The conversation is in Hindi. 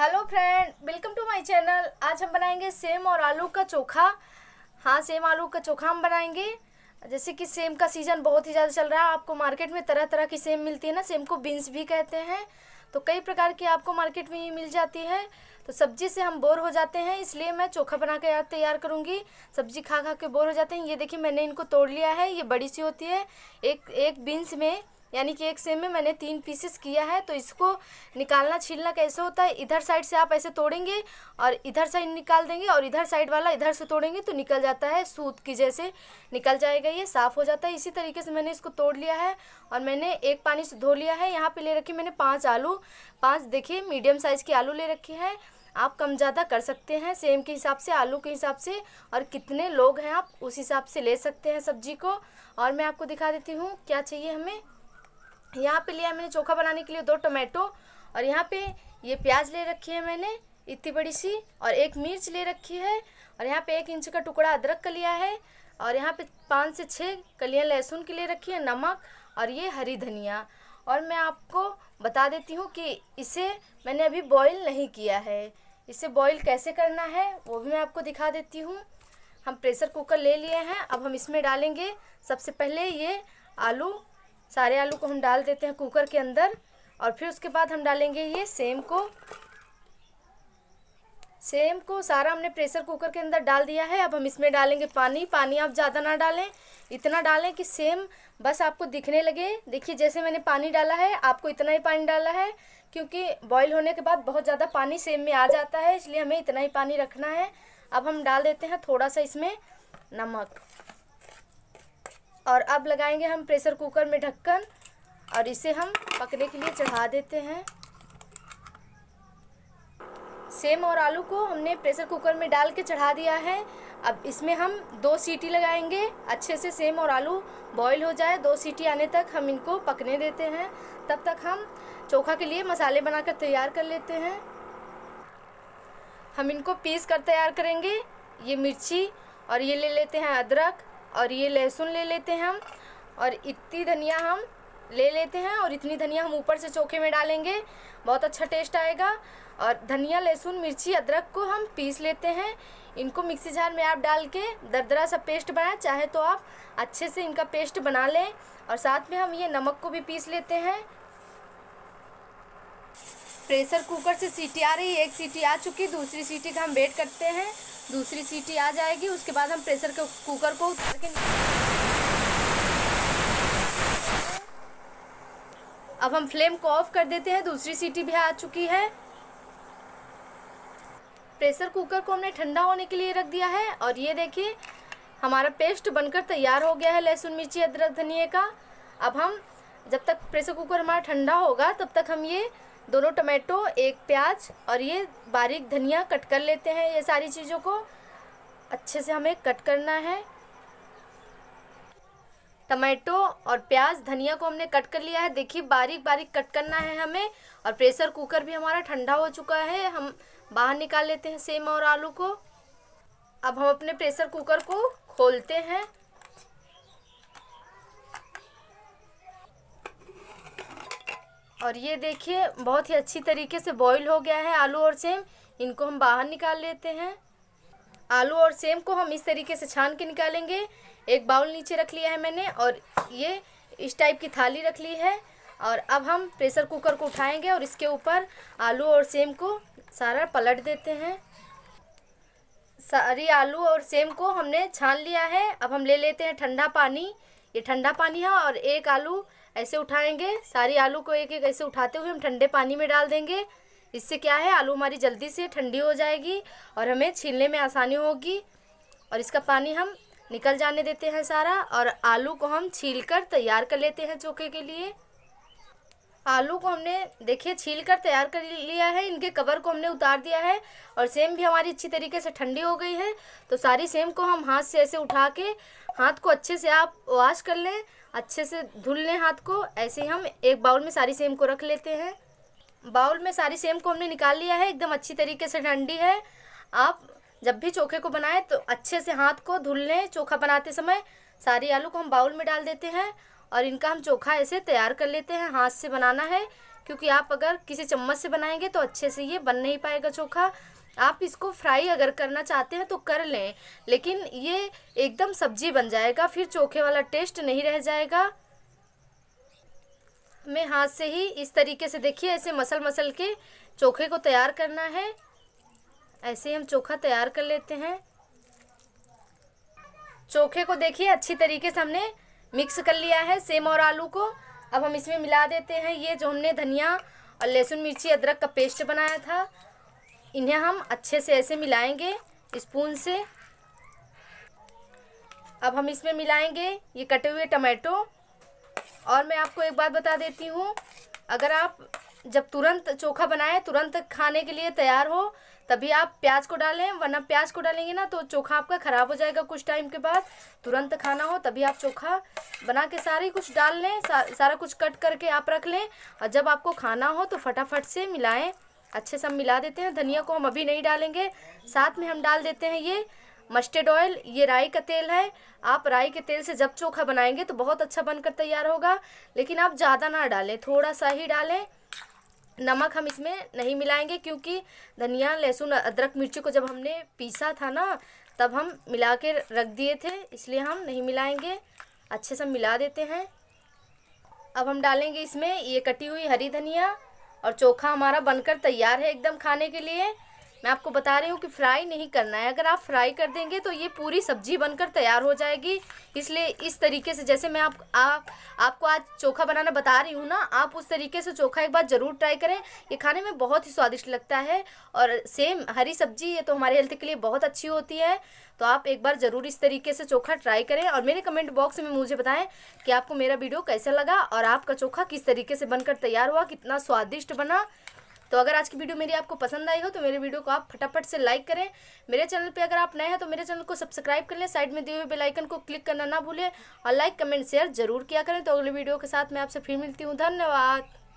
hello friend welcome to my channel आज हम बनाएंगे सेम और आलू का चोखा हाँ सेम आलू का चोखा हम बनाएंगे जैसे कि सेम का सीज़न बहुत ही ज़्यादा चल रहा है आपको मार्केट में तरह तरह की सेम मिलती है ना सेम को बीन्स भी कहते हैं तो कई प्रकार की आपको मार्केट में ही मिल जाती है तो सब्जी से हम बोर हो जाते हैं इसलिए मैं चोखा बना के तैयार करूँगी सब्जी खा खा के बोर हो जाते हैं ये देखिए मैंने इनको तोड़ लिया है ये बड़ी सी होती है एक एक बीन्स में यानी कि एक सेम में मैंने तीन पीसेस किया है तो इसको निकालना छीलना कैसे होता है इधर साइड से आप ऐसे तोड़ेंगे और इधर साइड निकाल देंगे और इधर साइड वाला इधर से तोड़ेंगे तो निकल जाता है सूत की जैसे निकल जाएगा ये साफ़ हो जाता है इसी तरीके से मैंने इसको तोड़ लिया है और मैंने एक पानी से धो लिया है यहाँ पर ले रखी मैंने पाँच आलू पाँच देखिए मीडियम साइज़ के आलू ले रखे हैं आप कम ज़्यादा कर सकते हैं सेम के हिसाब से आलू के हिसाब से और कितने लोग हैं आप उस हिसाब से ले सकते हैं सब्जी को और मैं आपको दिखा देती हूँ क्या चाहिए हमें यहाँ पे लिया मैंने चोखा बनाने के लिए दो टोमेटो और यहाँ पे ये प्याज ले रखी है मैंने इतनी बड़ी सी और एक मिर्च ले रखी है और यहाँ पे एक इंच का टुकड़ा अदरक का लिया है और यहाँ पे पाँच से छः कलियाँ लहसुन के लिए रखी है नमक और ये हरी धनिया और मैं आपको बता देती हूँ कि इसे मैंने अभी बॉईल नहीं किया है इसे बॉईल कैसे करना है वो भी मैं आपको दिखा देती हूँ हम प्रेशर कुकर ले लिए हैं अब हम इसमें डालेंगे सबसे पहले ये आलू सारे आलू को हम डाल देते हैं कुकर के अंदर और फिर उसके बाद हम डालेंगे ये सेम को सेम को सारा हमने प्रेशर कुकर के अंदर डाल दिया है अब हम इसमें डालेंगे पानी पानी आप ज़्यादा ना डालें इतना डालें कि सेम बस आपको दिखने लगे देखिए जैसे मैंने पानी डाला है आपको इतना ही पानी डाला है क्योंकि बॉईल होने के बाद बहुत ज़्यादा पानी सेम में आ जाता है इसलिए हमें इतना ही पानी रखना है अब हम डाल देते हैं थोड़ा सा इसमें नमक और अब लगाएंगे हम प्रेशर कुकर में ढक्कन और इसे हम पकने के लिए चढ़ा देते हैं सेम और आलू को हमने प्रेशर कुकर में डाल के चढ़ा दिया है अब इसमें हम दो सीटी लगाएंगे अच्छे से सेम और आलू बॉईल हो जाए दो सीटी आने तक हम इनको पकने देते हैं तब तक हम चोखा के लिए मसाले बनाकर तैयार कर लेते हैं हम इनको पीस कर तैयार करेंगे ये मिर्ची और ये ले लेते हैं अदरक और ये लहसुन ले लेते हैं हम और इतनी धनिया हम ले लेते हैं और इतनी धनिया हम ऊपर से चोखे में डालेंगे बहुत अच्छा टेस्ट आएगा और धनिया लहसुन मिर्ची अदरक को हम पीस लेते हैं इनको मिक्सी जार में आप डाल के दरदरा सा पेस्ट बनाएं चाहे तो आप अच्छे से इनका पेस्ट बना लें और साथ में हम ये नमक को भी पीस लेते हैं प्रेशर कुकर से सीटी आ रही है एक सीटी आ चुकी दूसरी सीटी का हम वेट करते हैं दूसरी सीटी आ जाएगी उसके बाद हम प्रेशर के कुकर को उतार के अब हम फ्लेम को ऑफ कर देते हैं दूसरी सीटी भी आ चुकी है प्रेशर कुकर को हमने ठंडा होने के लिए रख दिया है और ये देखिए हमारा पेस्ट बनकर तैयार हो गया है लहसुन मिर्ची अदरक धनिए का अब हम जब तक प्रेशर कुकर हमारा ठंडा होगा तब तक हम ये दोनों टमाटो एक प्याज और ये बारीक धनिया कट कर लेते हैं ये सारी चीज़ों को अच्छे से हमें कट करना है टमाटो और प्याज धनिया को हमने कट कर लिया है देखिए बारीक बारीक कट करना है हमें और प्रेशर कुकर भी हमारा ठंडा हो चुका है हम बाहर निकाल लेते हैं सेम और आलू को अब हम अपने प्रेशर कुकर को खोलते हैं और ये देखिए बहुत ही अच्छी तरीके से बॉईल हो गया है आलू और सेम इनको हम बाहर निकाल लेते हैं आलू और सेम को हम इस तरीके से छान के निकालेंगे एक बाउल नीचे रख लिया है मैंने और ये इस टाइप की थाली रख ली है और अब हम प्रेशर कुकर को उठाएंगे और इसके ऊपर आलू और सेम को सारा पलट देते हैं सारी आलू और सेम को हमने छान लिया है अब हम ले लेते हैं ठंडा पानी ये ठंडा पानी है और एक आलू ऐसे उठाएंगे सारी आलू को एक एक ऐसे उठाते हुए हम ठंडे पानी में डाल देंगे इससे क्या है आलू हमारी जल्दी से ठंडी हो जाएगी और हमें छीलने में आसानी होगी और इसका पानी हम निकल जाने देते हैं सारा और आलू को हम छील कर तैयार कर लेते हैं चोखे के लिए आलू को हमने देखिए छील कर तैयार कर लिया है इनके कवर को हमने उतार दिया है और सेम भी हमारी अच्छी तरीके से ठंडी हो गई है तो सारी सेम को हम हाथ से ऐसे उठा के हाथ को अच्छे से आप वॉश कर लें अच्छे से धुल लें हाथ को ऐसे ही हम एक बाउल में सारी सेम को रख लेते हैं बाउल में सारी सेम को हमने निकाल लिया है एकदम अच्छी तरीके से ठंडी है आप जब भी चोखे को बनाएं तो अच्छे से हाथ को धुल लें चोखा बनाते समय सारी आलू को हम बाउल में डाल देते हैं और इनका हम चोखा ऐसे तैयार कर लेते हैं हाथ से बनाना है क्योंकि आप अगर किसी चम्मच से बनाएंगे तो अच्छे से ये बन नहीं पाएगा चोखा आप इसको फ्राई अगर करना चाहते हैं तो कर लें लेकिन ये एकदम सब्जी बन जाएगा फिर चोखे वाला टेस्ट नहीं रह जाएगा हमें हाथ से ही इस तरीके से देखिए ऐसे मसल मसल के चोखे को तैयार करना है ऐसे ही हम चोखा तैयार कर लेते हैं चोखे को देखिए अच्छी तरीके से हमने मिक्स कर लिया है सेम और आलू को अब हम इसमें मिला देते हैं ये जो हमने धनिया और लहसुन मिर्ची अदरक का पेस्ट बनाया था इन्हें हम अच्छे से ऐसे मिलाएंगे स्पून से अब हम इसमें मिलाएंगे ये कटे हुए टमाटो और मैं आपको एक बात बता देती हूँ अगर आप जब तुरंत चोखा बनाएं तुरंत खाने के लिए तैयार हो तभी आप प्याज को डालें वरना प्याज को डालेंगे ना तो चोखा आपका ख़राब हो जाएगा कुछ टाइम के बाद तुरंत खाना हो तभी आप चोखा बना के सारे कुछ डाल लें सा, सारा कुछ कट करके आप रख लें और जब आपको खाना हो तो फटाफट से मिलाएं अच्छे से हम मिला देते हैं धनिया को हम अभी नहीं डालेंगे साथ में हम डाल देते हैं ये मस्टर्ड ऑयल ये राई का तेल है आप राई के तेल से जब चोखा बनाएंगे तो बहुत अच्छा बनकर तैयार होगा लेकिन आप ज़्यादा ना डालें थोड़ा सा ही डालें नमक हम इसमें नहीं मिलाएंगे क्योंकि धनिया लहसुन अदरक मिर्ची को जब हमने पीसा था ना तब हम मिला के रख दिए थे इसलिए हम नहीं मिलाएंगे अच्छे से मिला देते हैं अब हम डालेंगे इसमें ये कटी हुई हरी धनिया और चोखा हमारा बनकर तैयार है एकदम खाने के लिए मैं आपको बता रही हूँ कि फ्राई नहीं करना है अगर आप फ्राई कर देंगे तो ये पूरी सब्जी बनकर तैयार हो जाएगी इसलिए इस तरीके से जैसे मैं आप, आप आपको आज चोखा बनाना बता रही हूँ ना आप उस तरीके से चोखा एक बार ज़रूर ट्राई करें ये खाने में बहुत ही स्वादिष्ट लगता है और सेम हरी सब्जी ये तो हमारे हेल्थ के लिए बहुत अच्छी होती है तो आप एक बार ज़रूर इस तरीके से चोखा ट्राई करें और मेरे कमेंट बॉक्स में मुझे बताएं कि आपको मेरा वीडियो कैसा लगा और आपका चोखा किस तरीके से बनकर तैयार हुआ कितना स्वादिष्ट बना तो अगर आज की वीडियो मेरी आपको पसंद आई हो तो मेरे वीडियो को आप फटाफट से लाइक करें मेरे चैनल पे अगर आप नए हैं तो मेरे चैनल को सब्सक्राइब कर लें साइड में दिए हुए बेलाइकन को क्लिक करना ना भूलें और लाइक कमेंट शेयर जरूर किया करें तो अगले वीडियो के साथ मैं आपसे फिर मिलती हूँ धन्यवाद